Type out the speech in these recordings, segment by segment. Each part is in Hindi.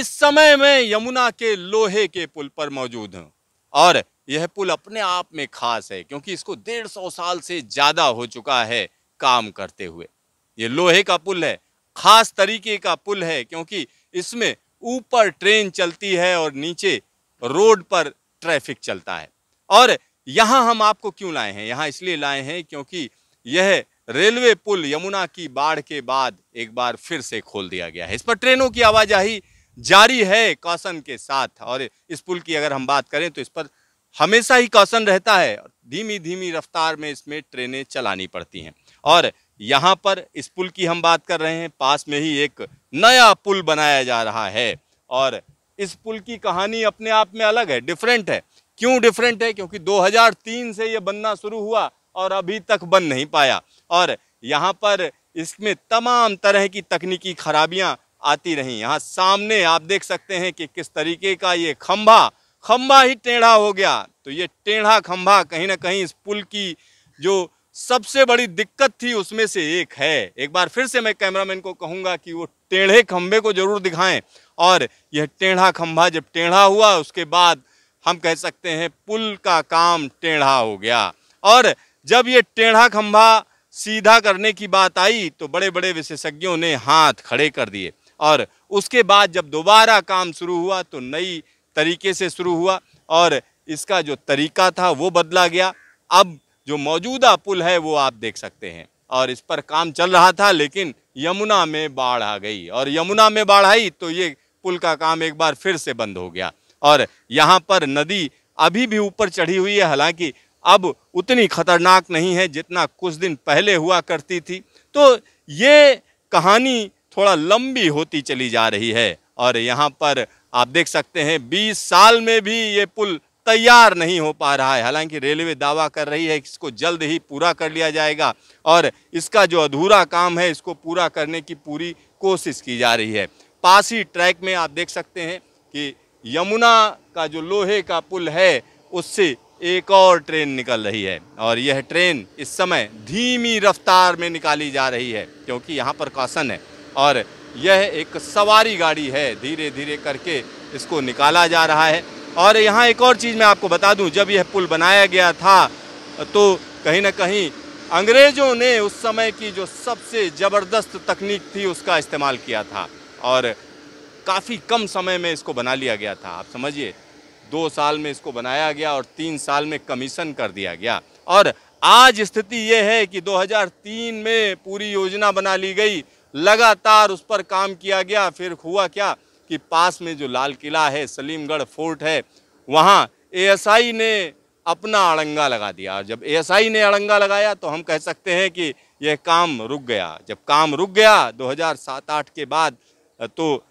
इस समय में यमुना के लोहे के पुल पर मौजूद हूँ और यह पुल अपने आप में खास है क्योंकि इसको डेढ़ सौ साल से ज़्यादा हो चुका है काम करते हुए ये लोहे का पुल है खास तरीके का पुल है क्योंकि इसमें ऊपर ट्रेन चलती है और नीचे रोड पर ट्रैफिक चलता है और यहाँ हम आपको क्यों लाए हैं यहाँ इसलिए लाए हैं क्योंकि यह रेलवे पुल यमुना की बाढ़ के बाद एक बार फिर से खोल दिया गया है इस पर ट्रेनों की आवाजाही जारी है कौशन के साथ और इस पुल की अगर हम बात करें तो इस पर हमेशा ही कौशन रहता है धीमी धीमी रफ्तार में इसमें ट्रेनें चलानी पड़ती हैं और यहाँ पर इस पुल की हम बात कर रहे हैं पास में ही एक नया पुल बनाया जा रहा है और इस पुल की कहानी अपने आप में अलग है डिफरेंट है क्यों डिफरेंट है क्योंकि 2003 से ये बनना शुरू हुआ और अभी तक बन नहीं पाया और यहाँ पर इसमें तमाम तरह की तकनीकी खराबियाँ आती रहीं यहाँ सामने आप देख सकते हैं कि किस तरीके का ये खम्भा खम्भा ही टेढ़ा हो गया तो ये टेढ़ा खम्भा कहीं ना कहीं इस पुल की जो सबसे बड़ी दिक्कत थी उसमें से एक है एक बार फिर से मैं कैमरामैन को कहूँगा कि वो टेढ़े खम्भे को जरूर दिखाएं और यह टेढ़ा खम्भा जब टेढ़ा हुआ उसके बाद हम कह सकते हैं पुल का काम टेढ़ा हो गया और जब ये टेढ़ा खम्भा सीधा करने की बात आई तो बड़े बड़े विशेषज्ञों ने हाथ खड़े कर दिए और उसके बाद जब दोबारा काम शुरू हुआ तो नई तरीके से शुरू हुआ और इसका जो तरीका था वो बदला गया अब जो मौजूदा पुल है वो आप देख सकते हैं और इस पर काम चल रहा था लेकिन यमुना में बाढ़ आ गई और यमुना में बाढ़ आई तो ये पुल का काम एक बार फिर से बंद हो गया और यहाँ पर नदी अभी भी ऊपर चढ़ी हुई है हालांकि अब उतनी खतरनाक नहीं है जितना कुछ दिन पहले हुआ करती थी तो ये कहानी थोड़ा लंबी होती चली जा रही है और यहाँ पर आप देख सकते हैं बीस साल में भी ये पुल तैयार नहीं हो पा रहा है हालांकि रेलवे दावा कर रही है कि इसको जल्द ही पूरा कर लिया जाएगा और इसका जो अधूरा काम है इसको पूरा करने की पूरी कोशिश की जा रही है पास ही ट्रैक में आप देख सकते हैं कि यमुना का जो लोहे का पुल है उससे एक और ट्रेन निकल रही है और यह ट्रेन इस समय धीमी रफ्तार में निकाली जा रही है क्योंकि यहाँ पर कौशन है और यह एक सवारी गाड़ी है धीरे धीरे करके इसको निकाला जा रहा है और यहाँ एक और चीज़ मैं आपको बता दूँ जब यह पुल बनाया गया था तो कहीं ना कहीं अंग्रेज़ों ने उस समय की जो सबसे ज़बरदस्त तकनीक थी उसका इस्तेमाल किया था और काफ़ी कम समय में इसको बना लिया गया था आप समझिए दो साल में इसको बनाया गया और तीन साल में कमीशन कर दिया गया और आज स्थिति यह है कि 2003 में पूरी योजना बना ली गई लगातार उस पर काम किया गया फिर हुआ क्या कि पास में जो लाल किला है सलीमगढ़ फोर्ट है वहाँ एएसआई ने अपना अड़ंगा लगा दिया और जब एएसआई ने अड़ंगा लगाया तो हम कह सकते हैं कि यह काम रुक गया जब काम रुक गया 2007-8 के बाद तो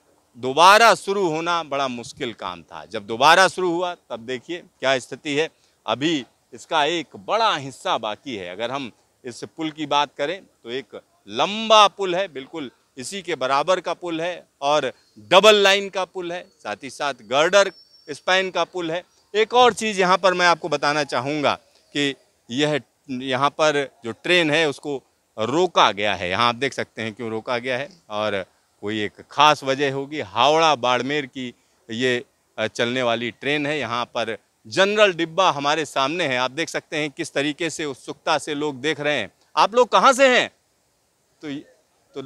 दोबारा शुरू होना बड़ा मुश्किल काम था जब दोबारा शुरू हुआ तब देखिए क्या स्थिति है अभी इसका एक बड़ा हिस्सा बाकी है अगर हम इस पुल की बात करें तो एक लंबा पुल है बिल्कुल इसी के बराबर का पुल है और डबल लाइन का पुल है साथ ही साथ गर्डर स्पैन का पुल है एक और चीज़ यहाँ पर मैं आपको बताना चाहूँगा कि यह यहाँ पर जो ट्रेन है उसको रोका गया है यहाँ आप देख सकते हैं क्यों रोका गया है और कोई एक ख़ास वजह होगी हावड़ा बाड़मेर की ये चलने वाली ट्रेन है यहाँ पर जनरल डिब्बा हमारे सामने है आप देख सकते हैं किस तरीके से उत्सुकता से लोग देख रहे हैं आप लोग कहाँ से हैं तो तो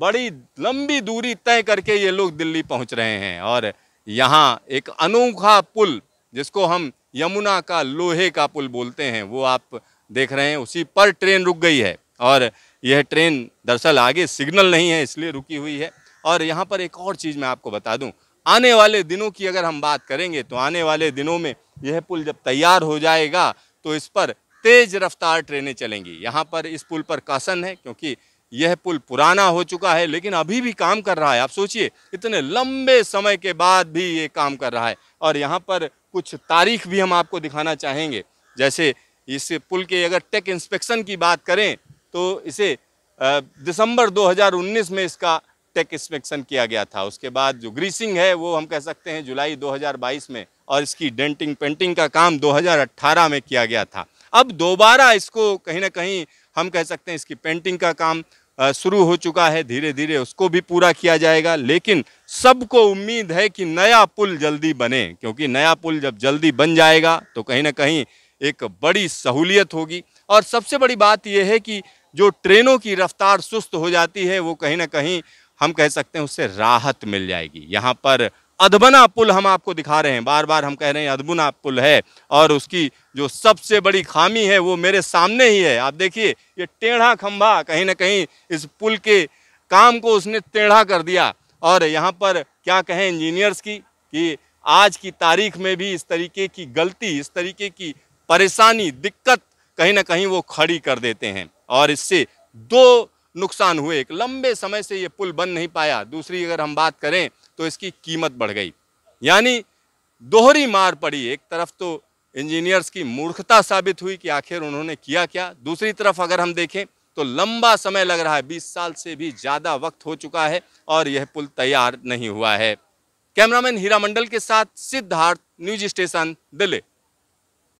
बड़ी लंबी दूरी तय करके ये लोग दिल्ली पहुँच रहे हैं और यहाँ एक अनोखा पुल जिसको हम यमुना का लोहे का पुल बोलते हैं वो आप देख रहे हैं उसी पर ट्रेन रुक गई है और यह ट्रेन दरअसल आगे सिग्नल नहीं है इसलिए रुकी हुई है और यहाँ पर एक और चीज़ मैं आपको बता दूँ आने वाले दिनों की अगर हम बात करेंगे तो आने वाले दिनों में यह पुल जब तैयार हो जाएगा तो इस पर तेज़ रफ्तार ट्रेनें चलेंगी यहाँ पर इस पुल पर कासन है क्योंकि यह पुल पुराना हो चुका है लेकिन अभी भी काम कर रहा है आप सोचिए इतने लंबे समय के बाद भी ये काम कर रहा है और यहाँ पर कुछ तारीख भी हम आपको दिखाना चाहेंगे जैसे इस पुल के अगर टेक इंस्पेक्शन की बात करें तो इसे दिसंबर 2019 में इसका टेक इंस्पेक्शन किया गया था उसके बाद जो ग्रीसिंग है वो हम कह सकते हैं जुलाई 2022 में और इसकी डेंटिंग पेंटिंग का काम 2018 में किया गया था अब दोबारा इसको कहीं ना कहीं हम कह सकते हैं इसकी पेंटिंग का काम शुरू हो चुका है धीरे धीरे उसको भी पूरा किया जाएगा लेकिन सबको उम्मीद है कि नया पुल जल्दी बने क्योंकि नया पुल जब जल्दी बन जाएगा तो कहीं ना कहीं एक बड़ी सहूलियत होगी और सबसे बड़ी बात यह है कि जो ट्रेनों की रफ्तार सुस्त हो जाती है वो कहीं ना कहीं हम कह सकते हैं उससे राहत मिल जाएगी यहाँ पर अधबना पुल हम आपको दिखा रहे हैं बार बार हम कह रहे हैं अधबुना पुल है और उसकी जो सबसे बड़ी खामी है वो मेरे सामने ही है आप देखिए ये टेढ़ा खंभा कहीं ना कहीं इस पुल के काम को उसने टेढ़ा कर दिया और यहाँ पर क्या कहें इंजीनियर्स की कि आज की तारीख में भी इस तरीके की गलती इस तरीके की परेशानी दिक्कत कहीं ना कहीं वो खड़ी कर देते हैं और इससे दो नुकसान हुए एक लंबे समय से ये पुल बन नहीं पाया दूसरी अगर हम बात करें तो इसकी कीमत बढ़ गई यानी दोहरी मार पड़ी एक तरफ तो इंजीनियर्स की मूर्खता साबित हुई कि आखिर उन्होंने किया क्या दूसरी तरफ अगर हम देखें तो लंबा समय लग रहा है बीस साल से भी ज़्यादा वक्त हो चुका है और यह पुल तैयार नहीं हुआ है कैमरामैन हीरा मंडल के साथ सिद्धार्थ न्यूज स्टेशन दिल्ली